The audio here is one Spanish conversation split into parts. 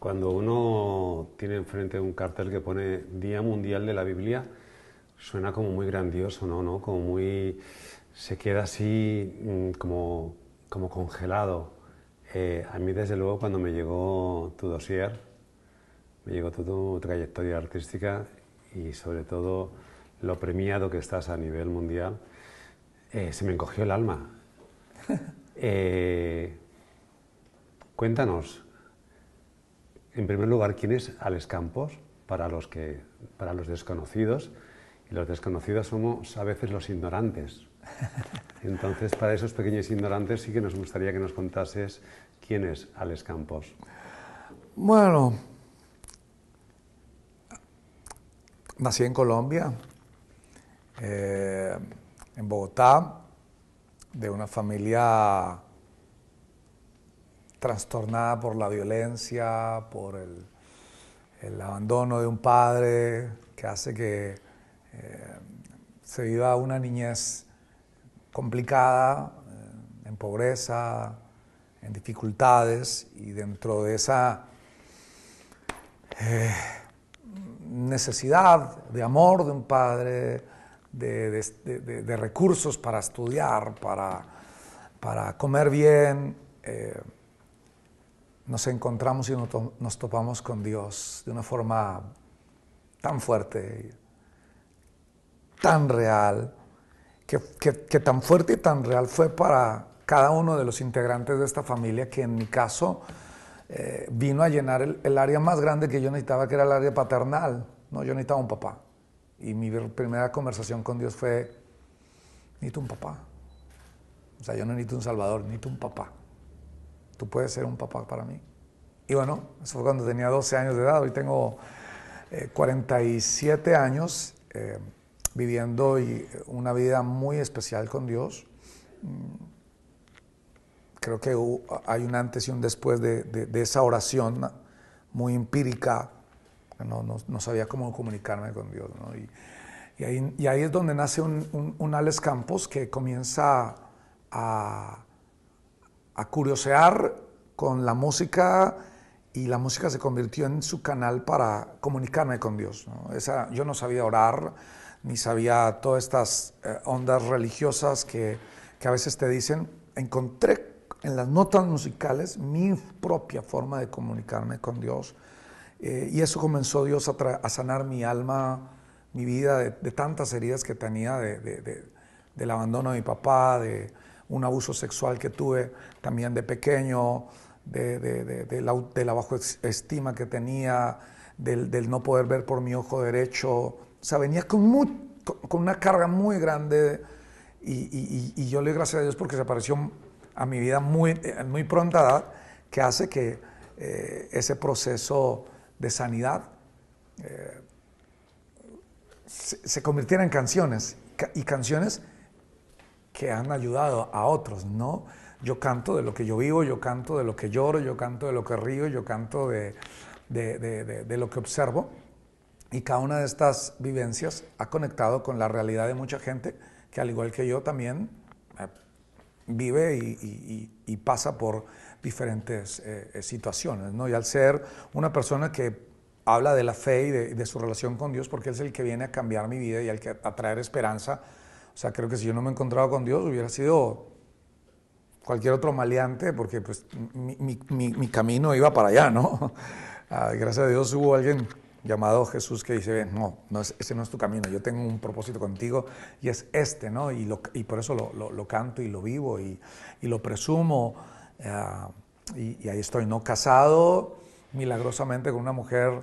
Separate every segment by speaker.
Speaker 1: Cuando uno tiene enfrente un cartel que pone Día Mundial de la Biblia, suena como muy grandioso, ¿no? Como muy... se queda así mm, como, congelado. Eh, a mí, desde luego, cuando me llegó tu dossier, me llegó tu, trayectoria artística y sobre todo lo premiado que estás a nivel mundial, eh, se me encogió el alma. Eh, cuéntanos, en primer lugar, quién es Alex Campos, para los, que, para los desconocidos. Y los desconocidos somos a veces los ignorantes. Entonces, para esos pequeños ignorantes sí que nos gustaría que nos contases quién es Alex Campos. Bueno, nací en Colombia,
Speaker 2: eh, en Bogotá, de una familia trastornada por la violencia, por el, abandono de un padre, que hace que eh, se viva una niñez complicada, eh, en pobreza, en dificultades, y dentro de esa eh, necesidad de amor de un padre, de, recursos para estudiar, para, para comer bien, nos encontramos y nos topamos con Dios de una forma tan fuerte, tan real, que, tan fuerte y tan real fue para cada uno de los integrantes de esta familia, que en mi caso eh, vino a llenar el, área más grande que yo necesitaba, que era el área paternal. No, yo necesitaba un papá. Y mi primera conversación con Dios fue, necesito un papá. O sea, yo no necesito un salvador, necesito un papá tú puedes ser un papá para mí. Y bueno, eso fue cuando tenía 12 años de edad, hoy tengo 47 eh, años eh, viviendo y eh, una vida muy especial con Dios. Mm, creo que hay un antes y un después de, de, esa oración muy empírica. No, no, sabía cómo comunicarme con Dios. Y, y, ahí, y, ahí, es donde nace un, un Alex Campos que comienza a, a curiosear con la música y la música se convirtió en su canal para comunicarme con Dios. yo no sabía orar, ni sabía todas estas eh, ondas religiosas que, a veces te dicen. Encontré en las notas musicales mi propia forma de comunicarme con Dios. Eh, y eso comenzó Dios a, sanar mi alma, mi vida de, tantas heridas que tenía del abandono de mi papá, de, un abuso sexual que tuve también de pequeño, de, la, la bajo estima que tenía, del, no poder ver por mi ojo derecho. O sea, venía con, una carga muy grande y, yo le doy gracias a Dios porque se apareció a mi vida muy, eh, muy pronta edad, que hace que eh, ese proceso de sanidad eh, se, se, convirtiera en canciones y canciones que han ayudado a otros, ¿no? Yo canto de lo que yo vivo, yo canto de lo que lloro, yo canto de lo que río, yo canto de, de, lo que observo. Y cada una de estas vivencias ha conectado con la realidad de mucha gente que al igual que yo también eh, vive y, pasa por diferentes eh, eh, situaciones, ¿no? Y al ser una persona que habla de la fe y de, su relación con Dios, porque es el que viene a cambiar mi vida y al que a traer esperanza o sea, creo que si yo no me encontraba con Dios hubiera sido cualquier otro maleante, porque pues mi, camino iba para allá, ¿no? gracias a Dios hubo alguien llamado Jesús que dice, no, no, ese no es tu camino, yo tengo un propósito contigo y es este, ¿no? Y, por eso lo, canto y lo vivo y, lo presumo. Ah, y, ahí estoy, ¿no? Casado milagrosamente con una mujer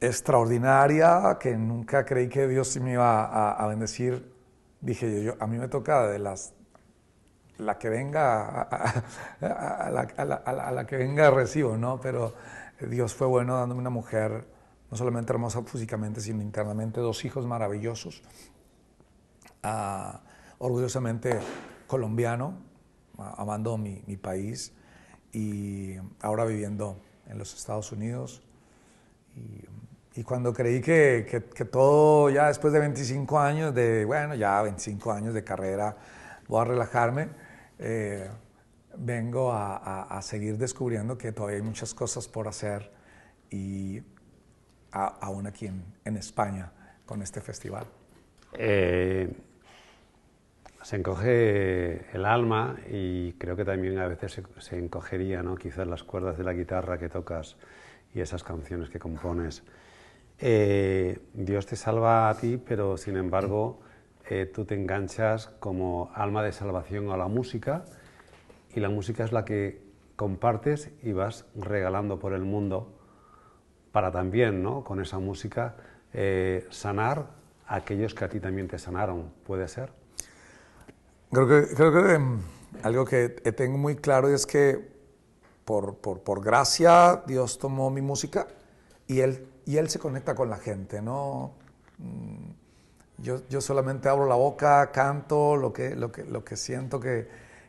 Speaker 2: extraordinaria que nunca creí que Dios me iba a, bendecir. Dije yo, a mí me toca de las la que venga a, la, que venga recibo, ¿no? Pero Dios fue bueno dándome una mujer no solamente hermosa físicamente, sino internamente, dos hijos maravillosos, ah, orgullosamente colombiano, amando mi, mi país y ahora viviendo en los Estados Unidos. Y, y cuando creí que, que, todo, ya después de 25 años de, bueno, ya 25 años de carrera, voy a relajarme, eh, vengo a, a, seguir descubriendo que todavía hay muchas cosas por hacer y aún aquí en, en, España con este festival.
Speaker 1: Eh, se encoge el alma y creo que también a veces se, se, encogería, ¿no? quizás las cuerdas de la guitarra que tocas y esas canciones que compones. Eh, Dios te salva a ti, pero sin embargo eh, tú te enganchas como alma de salvación a la música y la música es la que compartes y vas regalando por el mundo para también, ¿no? Con esa música eh, sanar a aquellos que a ti también te sanaron, ¿puede ser? Creo que, creo que
Speaker 2: em, algo que tengo muy claro es que por, por gracia Dios tomó mi música y Él y él se conecta con la gente, ¿no? Mm, yo, solamente abro la boca, canto lo que, lo que, lo que siento que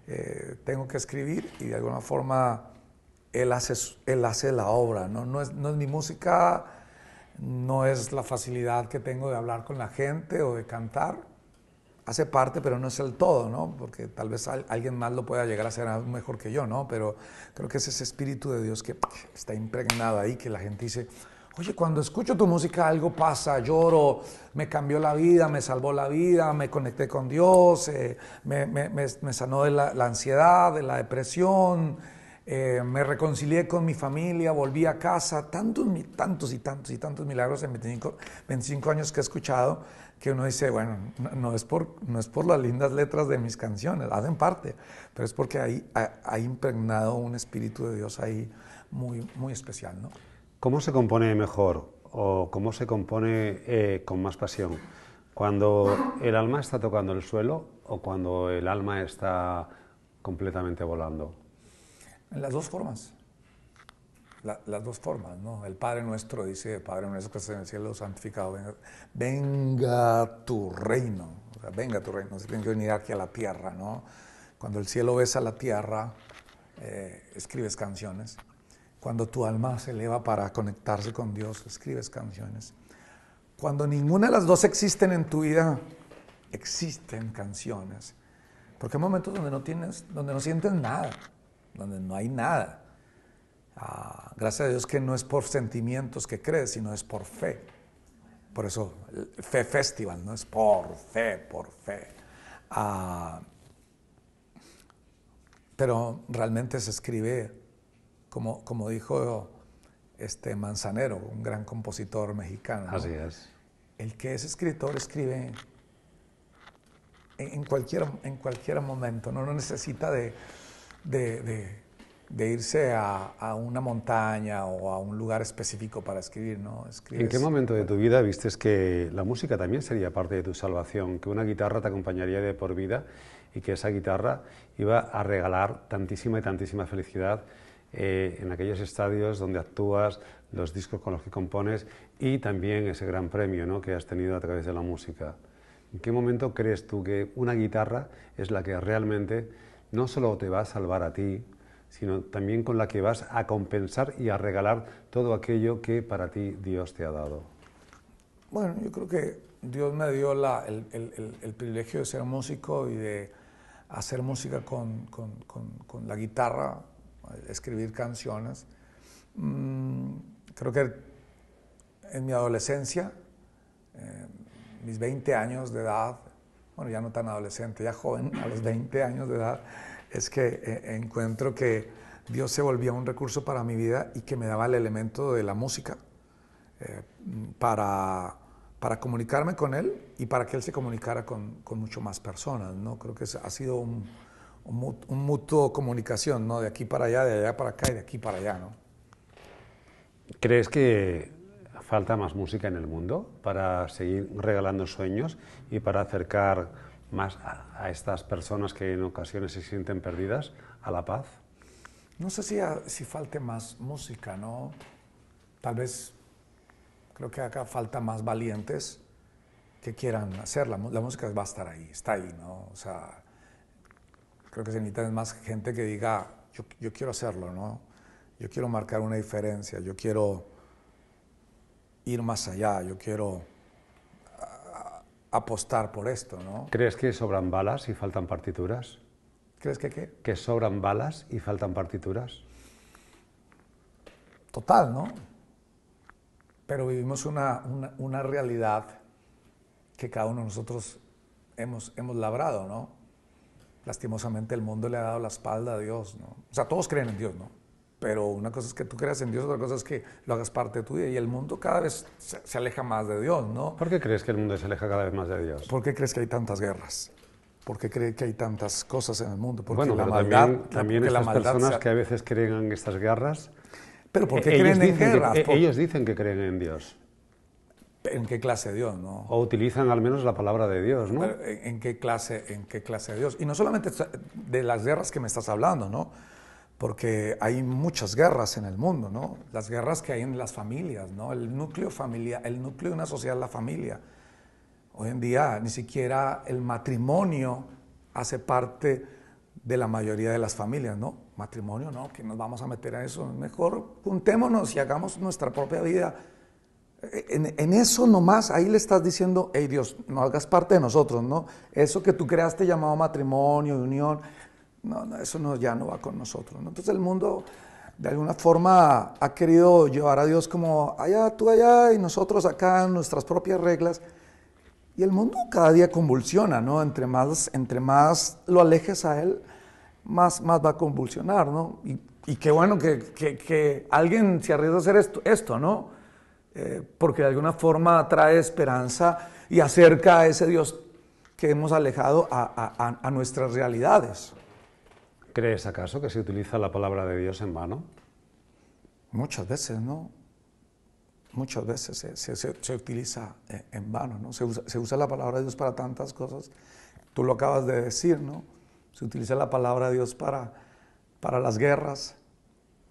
Speaker 2: eh, tengo que escribir y de alguna forma él hace, él la obra, ¿no? No es, no es mi música, no es la facilidad que tengo de hablar con la gente o de cantar. Hace parte, pero no es el todo, ¿no? Porque tal vez alguien más lo pueda llegar a hacer mejor que yo, ¿no? Pero creo que es ese espíritu de Dios que está impregnado ahí, que la gente dice, Oye, cuando escucho tu música algo pasa, lloro, me cambió la vida, me salvó la vida, me conecté con Dios, eh, me, sanó de la, ansiedad, de la depresión, eh, me reconcilié con mi familia, volví a casa, tantos, tantos y tantos y tantos milagros en 25, años que he escuchado que uno dice, bueno, no, es por, no es por las lindas letras de mis canciones, hacen parte, pero es porque hay, ha, impregnado un espíritu de Dios ahí muy, muy
Speaker 1: especial, ¿no? ¿Cómo se compone mejor o cómo se compone eh, con más pasión? ¿Cuando el alma está tocando el suelo o cuando el alma está completamente volando?
Speaker 2: Las dos formas. las dos formas, ¿no? El Padre Nuestro dice, Padre Nuestro que estás en el cielo, santificado, venga, tu reino, venga tu reino, se tiene que venir aquí a la tierra, ¿no? Cuando el cielo besa la tierra, eh, escribes canciones, cuando tu alma se eleva para conectarse con Dios, escribes canciones. Cuando ninguna de las dos existen en tu vida, existen canciones. Porque hay momentos donde no tienes, donde no sientes nada, donde no hay nada. Ah, gracias a Dios que no es por sentimientos que crees, sino es por fe. Por eso, Fe Festival, no es por fe, por fe. Ah, pero realmente se escribe como, como dijo este Manzanero, un gran compositor mexicano. Así es. El que es escritor escribe en, cualquier, en cualquier momento, no, no necesita de, de, irse a, una montaña o a un lugar específico para escribir. ¿no? ¿En qué
Speaker 1: momento de tu vida viste que la música también sería parte de tu salvación, que una guitarra te acompañaría de por vida y que esa guitarra iba a regalar tantísima y tantísima felicidad? Eh, en aquellos estadios donde actúas, los discos con los que compones y también ese gran premio que has tenido a través de la música. ¿En qué momento crees tú que una guitarra es la que realmente no solo te va a salvar a ti, sino también con la que vas a compensar y a regalar todo aquello que para ti Dios te ha dado?
Speaker 2: Bueno, yo creo que Dios me dio el, privilegio de ser músico y de hacer música con la guitarra escribir canciones. Mm, creo que en mi adolescencia, eh, mis 20 años de edad, bueno, ya no tan adolescente, ya joven, a los 20 años de edad, es que eh, encuentro que Dios se volvía un recurso para mi vida y que me daba el elemento de la música eh, para, para, comunicarme con Él y para que Él se comunicara con, con mucho más personas, ¿no? Creo que ha sido un un, mutuo comunicación, ¿no? De aquí para allá, de allá para acá y de aquí para allá, ¿no?
Speaker 1: ¿Crees que falta más música en el mundo para seguir regalando sueños y para acercar más a, estas personas que en ocasiones se sienten perdidas a la paz?
Speaker 2: No sé si, si falte más música, ¿no? Tal vez creo que acá falta más valientes que quieran hacerla. La música va a estar ahí, está ahí, ¿no? O sea, creo que se necesita más gente que diga, yo, quiero hacerlo, ¿no? Yo quiero marcar una diferencia, yo quiero ir más allá, yo quiero
Speaker 1: apostar
Speaker 2: por esto, ¿no?
Speaker 1: ¿Crees que sobran balas y faltan partituras? ¿Crees que qué? Que sobran balas y faltan partituras.
Speaker 2: Total, ¿no? Pero vivimos una, realidad que cada uno de nosotros hemos, hemos labrado, ¿no? lastimosamente el mundo le ha dado la espalda a Dios, ¿no? O sea, todos creen en Dios, ¿no? Pero una cosa es que tú creas en Dios, otra cosa es que lo hagas parte tuya. Y el mundo cada vez se, aleja más de Dios, ¿no? ¿Por qué crees que el mundo
Speaker 1: se aleja cada vez más de Dios?
Speaker 2: ¿Por qué crees que hay tantas guerras? ¿Por qué crees que hay tantas cosas en el mundo? Porque bueno, también, también estas personas que
Speaker 1: a veces creen en estas guerras... ¿Pero por qué creen en guerras? E, ellos dicen que creen en Dios.
Speaker 2: ¿En qué clase de Dios? No?
Speaker 1: O utilizan al menos la palabra de Dios, ¿no?
Speaker 2: ¿en, qué clase, ¿En qué clase de Dios? Y no solamente de las guerras que me estás hablando, ¿no? Porque hay muchas guerras en el mundo, ¿no? Las guerras que hay en las familias, ¿no? El núcleo familiar, el núcleo de una sociedad es la familia. Hoy en día ni siquiera el matrimonio hace parte de la mayoría de las familias, ¿no? Matrimonio, ¿no? Que nos vamos a meter a eso. Mejor juntémonos y hagamos nuestra propia vida en, eso nomás, ahí le estás diciendo, hey Dios, no hagas parte de nosotros, ¿no? Eso que tú creaste llamado matrimonio, unión, no, no eso no, ya no va con nosotros, ¿no? Entonces el mundo de alguna forma ha querido llevar a Dios como allá, tú allá y nosotros acá, nuestras propias reglas. Y el mundo cada día convulsiona, ¿no? Entre más, entre más lo alejes a Él, más, más va a convulsionar, ¿no? Y, qué bueno que, alguien se arriesga a hacer esto, esto ¿no? Eh, porque de alguna forma trae esperanza y acerca a ese Dios que hemos alejado a, nuestras realidades.
Speaker 1: ¿Crees acaso que se utiliza la palabra de Dios en vano? Muchas veces, ¿no? Muchas veces se, se, utiliza eh, en vano, ¿no? se
Speaker 2: usa, la palabra de Dios para tantas cosas. Tú lo acabas de decir, ¿no? Se utiliza la palabra de Dios para, para las guerras,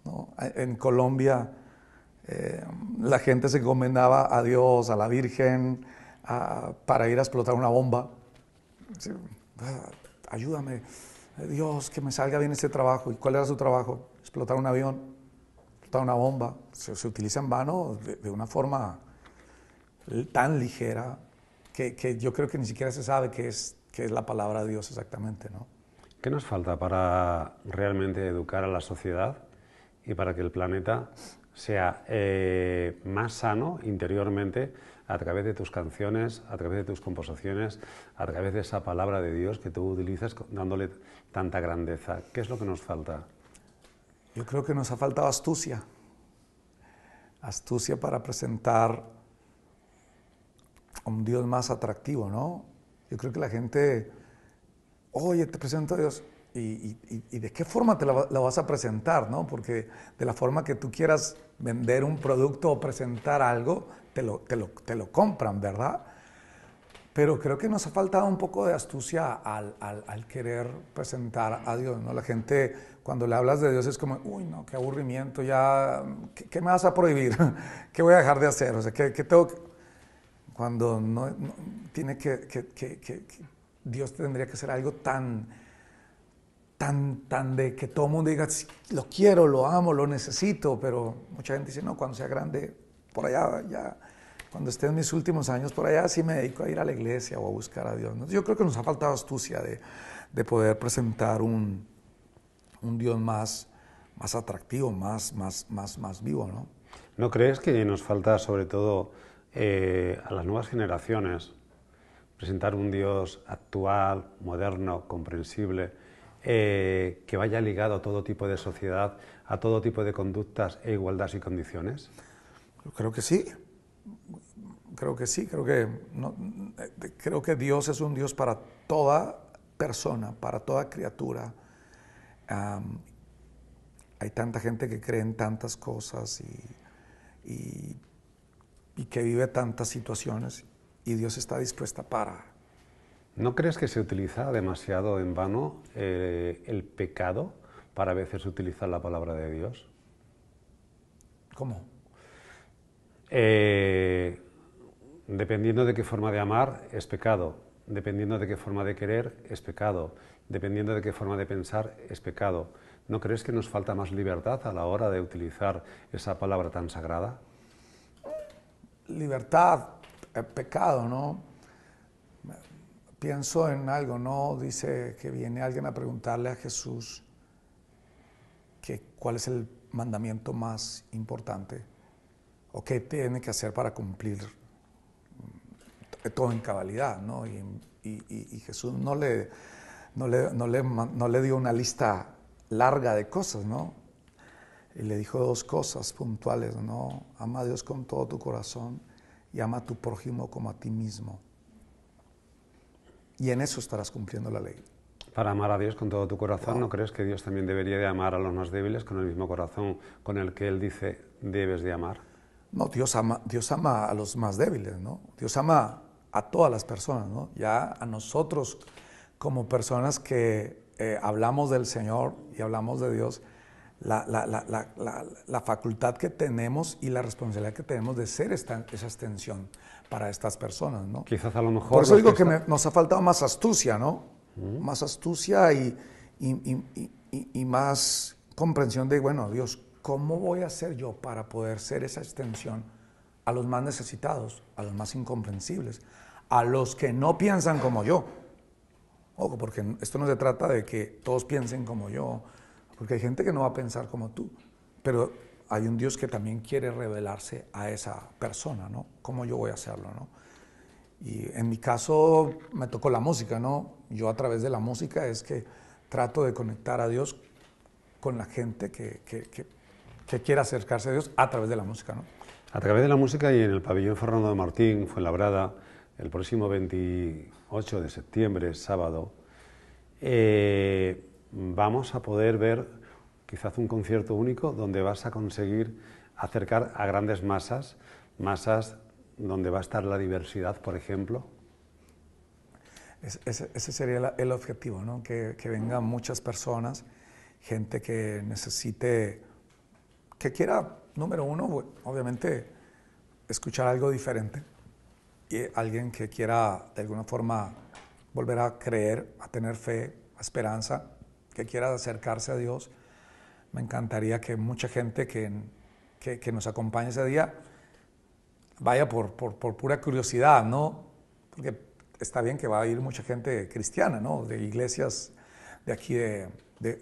Speaker 2: ¿no? En Colombia eh, la gente se encomendaba a Dios, a la Virgen, para ir a explotar una bomba. Ah, ayúdame, Dios, que me salga bien este trabajo. ¿Y cuál era su trabajo? Explotar un avión, explotar una bomba. Se, utiliza en vano de, una forma tan ligera que, yo creo que ni siquiera se sabe qué es, la palabra de Dios exactamente, ¿no?
Speaker 1: ¿Qué nos falta para realmente educar a la sociedad y para que el planeta sea eh, más sano interiormente a través de tus canciones, a través de tus composiciones, a través de esa palabra de Dios que tú utilizas dándole tanta grandeza. ¿Qué es lo que nos falta? Yo creo que nos ha faltado astucia.
Speaker 2: Astucia para presentar a un Dios más atractivo, ¿no? Yo creo que la gente, oye, te presento a Dios y, y, y de qué forma te la, vas a presentar, ¿no? Porque de la forma que tú quieras vender un producto o presentar algo, te lo, te lo, te lo compran, ¿verdad? Pero creo que nos ha faltado un poco de astucia al, al, querer presentar a Dios, ¿no? La gente, cuando le hablas de Dios, es como, uy, no, qué aburrimiento, ya, ¿qué, me vas a prohibir? ¿Qué voy a dejar de hacer? O sea, ¿qué, tengo que...? Cuando no, tiene que, que, que, que Dios tendría que ser algo tan tan, tan de que todo el mundo diga, lo quiero, lo amo, lo necesito, pero mucha gente dice, no, cuando sea grande, por allá, ya, cuando esté en mis últimos años por allá, sí me dedico a ir a la iglesia o a buscar a Dios. Yo creo que nos ha faltado astucia de, de poder presentar un, un Dios más, más atractivo, más, más, más, más vivo, ¿no?
Speaker 1: ¿No crees que nos falta, sobre todo, eh, a las nuevas generaciones, presentar un Dios actual, moderno, comprensible? Eh, que vaya ligado a todo tipo de sociedad, a todo tipo de conductas e igualdades y condiciones? Creo que sí. Creo que sí. Creo que,
Speaker 2: no, eh, creo que Dios es un Dios para toda persona, para toda criatura. hay tanta gente que cree en tantas cosas y, y que vive tantas situaciones y Dios está dispuesta para
Speaker 1: ¿No crees que se utiliza demasiado en vano eh, el pecado para a veces utilizar la palabra de Dios? ¿Cómo? Eh, dependiendo de qué forma de amar es pecado, dependiendo de qué forma de querer es pecado, dependiendo de qué forma de pensar es pecado. ¿No crees que nos falta más libertad a la hora de utilizar esa palabra tan sagrada?
Speaker 2: Libertad, es eh, pecado, ¿no? pienso en algo, ¿no? Dice que viene alguien a preguntarle a Jesús cuál es el mandamiento más importante o qué tiene que hacer para cumplir todo en cabalidad, ¿no? Y, Jesús no le, dio una lista larga de cosas, ¿no? Y le dijo dos cosas puntuales, ¿no? Ama a Dios con todo tu corazón y ama a tu prójimo como a ti mismo y en eso estarás cumpliendo la ley.
Speaker 1: Para amar a Dios con todo tu corazón, ¿no crees que Dios también debería de amar a los más débiles con el mismo corazón con el que Él dice debes de amar?
Speaker 2: No, Dios ama, Dios ama a los más débiles, ¿no? Dios ama a todas las personas, ¿no? Ya a nosotros como personas que eh, hablamos del Señor y hablamos de Dios, la, facultad que tenemos y la responsabilidad que tenemos de ser esa extensión para estas personas, ¿no? Quizás
Speaker 1: a lo mejor... Por eso digo que
Speaker 2: nos ha faltado más astucia, ¿no? Más astucia y, y, más comprensión de, bueno, Dios, ¿cómo voy a ser yo para poder ser esa extensión a los más necesitados, a los más incomprensibles, a los que no piensan como yo? Ojo, porque esto no se trata de que todos piensen como yo, porque hay gente que no va a pensar como tú, pero hay un Dios que también quiere revelarse a esa persona, ¿no? ¿Cómo yo voy a hacerlo, no? Y en mi caso me tocó la música, ¿no? Yo a través de la música es que trato de conectar a Dios con la gente que, que, quiera acercarse a Dios a través de la música, ¿no?
Speaker 1: A través de la música y en el pabellón Fernando de Martín, Fuenlabrada, el próximo 28 de septiembre, sábado, eh, vamos a poder ver quizás un concierto único donde vas a conseguir acercar a grandes masas, masas donde va a estar la diversidad, por ejemplo.
Speaker 2: ese, sería el objetivo, ¿no? que, que vengan muchas personas, gente que necesite, que quiera, número uno, obviamente, escuchar algo diferente y alguien que quiera de alguna forma volver a creer, a tener fe, a esperanza que quiera acercarse a Dios, me encantaría que mucha gente que, que, nos acompañe ese día vaya por, por, pura curiosidad, ¿no? Porque está bien que va a ir mucha gente cristiana, ¿no? De iglesias de aquí de,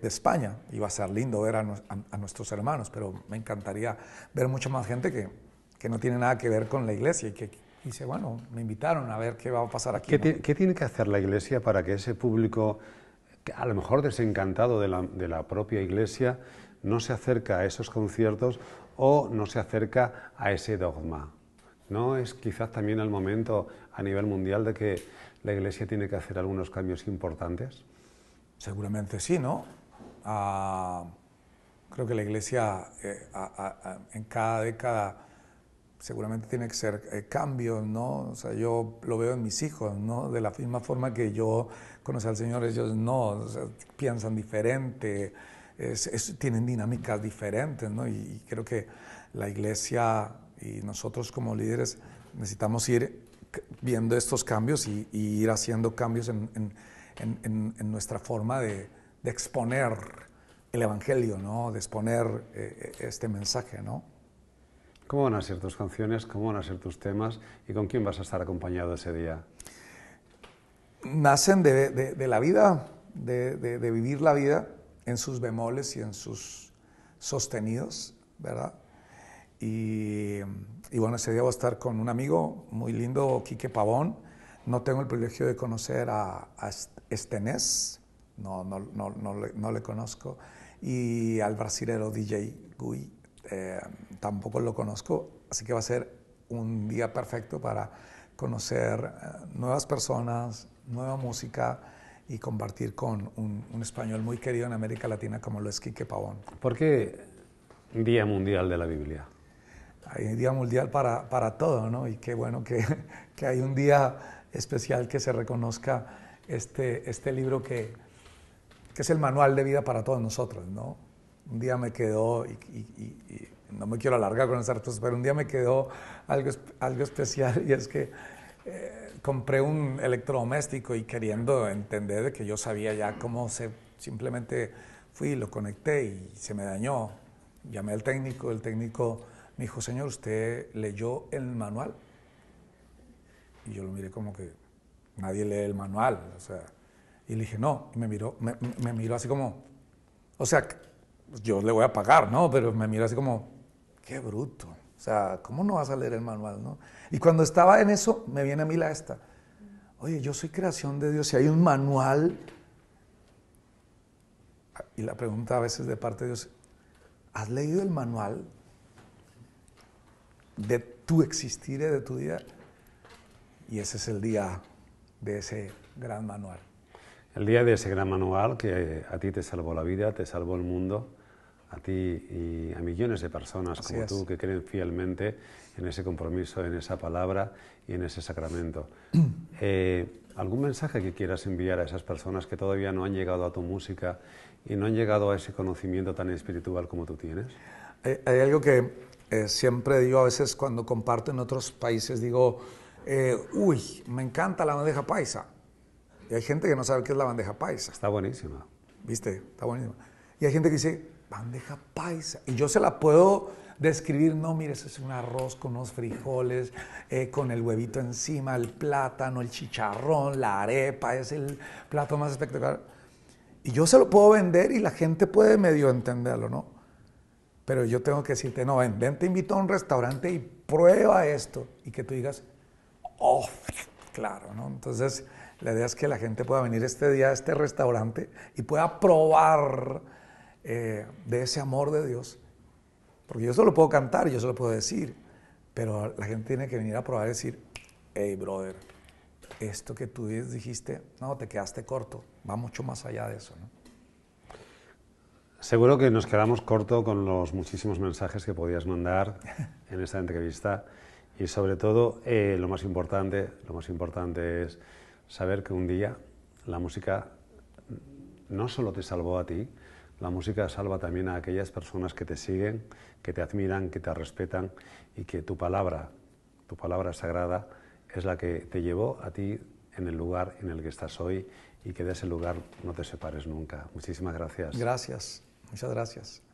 Speaker 2: España, y va a ser lindo ver a, nuestros hermanos, pero me encantaría ver mucha más gente que, no tiene nada que ver con la iglesia y que dice, bueno, me invitaron a ver qué va
Speaker 1: a pasar aquí. ¿Qué tiene que hacer la iglesia para que ese público a lo mejor desencantado de la, de la propia iglesia, no se acerca a esos conciertos o no se acerca a ese dogma. ¿No es quizás también el momento a nivel mundial de que la Iglesia tiene que hacer algunos cambios importantes?
Speaker 2: Seguramente sí, ¿no? Ah, creo que la Iglesia eh, en cada década seguramente tiene que ser cambio, eh, cambios, ¿no? O sea, yo lo veo en mis hijos, ¿no? De la misma forma que yo conocí al Señor, ellos no, piensan diferente, tienen dinámicas diferentes, ¿no? Y, creo que la iglesia y nosotros como líderes necesitamos ir viendo estos cambios y, ir haciendo cambios en, nuestra forma de, exponer el Evangelio, ¿no? De exponer eh, eh, este mensaje, ¿no?
Speaker 1: cómo van a ser tus canciones, cómo van a ser tus temas y con quién vas a estar acompañado ese día. Nacen de, la vida, de, vivir la vida
Speaker 2: en sus bemoles y en sus sostenidos, ¿verdad? Y, bueno, ese día voy a estar con un amigo muy lindo, Quique Pavón. No tengo el privilegio de conocer a, a Estenés, no, no, le, no le conozco, y al brasilero DJ Gui eh, tampoco lo conozco, así que va a ser un día perfecto para conocer eh, nuevas personas, nueva música y compartir con un, español muy querido en América Latina como lo es Quique Pavón.
Speaker 1: ¿Por qué Día Mundial de la Biblia?
Speaker 2: Hay un Día Mundial para, para todo, ¿no? Y qué bueno que, hay un día especial que se reconozca este, este libro que, que es el manual de vida para todos nosotros, ¿no? un día me quedó, y, no me quiero alargar con esas pero un día me quedó algo, algo especial y es que eh, compré un electrodoméstico y queriendo entender que yo sabía ya cómo se, simplemente fui, lo conecté y se me dañó. Llamé al técnico, el técnico me dijo, señor, ¿usted leyó el manual? Y yo lo miré como que nadie lee el manual, o sea, y le dije, no, y me miró, me miró así como, o sea, yo le voy a pagar, ¿no? Pero me mira así como, qué bruto. O sea, ¿cómo no vas a leer el manual, no? Y cuando estaba en eso, me viene a mí la esta. Oye, yo soy creación de Dios y hay un manual. Y la pregunta a veces de parte de Dios, ¿has leído el manual de tu existir y de tu vida? Y ese es el día de ese gran manual.
Speaker 1: El día de ese gran manual que a ti te salvó la vida, te salvó el mundo, a ti y a millones de personas como tú que creen fielmente en ese compromiso, en esa palabra y en ese sacramento. Eh, ¿Algún mensaje que quieras enviar a esas personas que todavía no han llegado a tu música y no han llegado a ese conocimiento tan espiritual como tú tienes? hay algo que eh, siempre digo a veces cuando comparto en otros países, digo, eh, uy, me encanta
Speaker 2: la bandeja paisa hay gente que no sabe qué es la bandeja paisa. Está buenísima. ¿Viste? Está buenísima. Y hay gente que dice, bandeja paisa. Y yo se la puedo describir, no, mire, eso es un arroz con unos frijoles, eh, con el huevito encima, el plátano, el chicharrón, la arepa, es el plato más espectacular. Y yo se lo puedo vender y la gente puede medio entenderlo, ¿no? Pero yo tengo que decirte, no, ven, ven, te invito a un restaurante y prueba esto. Y que tú digas, oh, claro, ¿no? Entonces, la idea es que la gente pueda venir este día a este restaurante y pueda probar eh, de ese amor de Dios. Porque yo solo puedo cantar, yo solo puedo decir, pero la gente tiene que venir a probar y decir, hey, brother, esto que tú dijiste, no, te quedaste corto, va mucho más allá de eso.
Speaker 1: Seguro que nos quedamos corto con los muchísimos mensajes que podías mandar en esta entrevista y sobre todo eh, lo más importante, lo más importante es saber que un día la música no solo te salvó a ti, la música salva también a aquellas personas que te siguen, que te admiran, que te respetan y que tu palabra, tu palabra sagrada, es la que te llevó a ti en el lugar en el que estás hoy y que de ese lugar no te separes nunca. Muchísimas gracias.
Speaker 2: Gracias, muchas gracias.